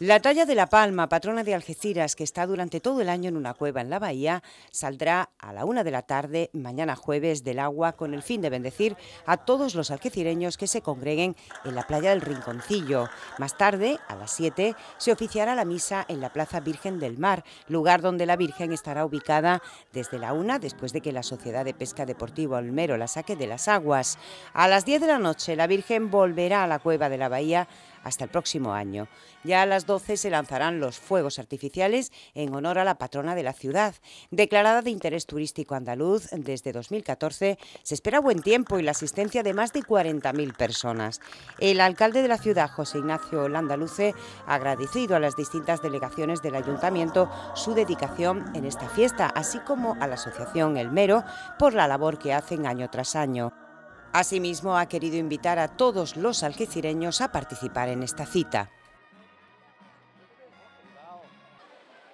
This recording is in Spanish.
La talla de la Palma, patrona de Algeciras, que está durante todo el año en una cueva en la bahía, saldrá a la una de la tarde mañana jueves del agua con el fin de bendecir a todos los algecireños que se congreguen en la playa del Rinconcillo. Más tarde, a las 7, se oficiará la misa en la Plaza Virgen del Mar, lugar donde la Virgen estará ubicada desde la una después de que la Sociedad de Pesca Deportiva Olmero la saque de las aguas. A las 10 de la noche, la Virgen volverá a la cueva de la bahía hasta el próximo año. Ya a las 12 se lanzarán los fuegos artificiales en honor a la patrona de la ciudad. Declarada de interés turístico andaluz desde 2014, se espera buen tiempo y la asistencia de más de 40.000 personas. El alcalde de la ciudad, José Ignacio Landaluce, ha agradecido a las distintas delegaciones del ayuntamiento su dedicación en esta fiesta, así como a la asociación El Mero por la labor que hacen año tras año. Asimismo, ha querido invitar a todos los algecireños a participar en esta cita.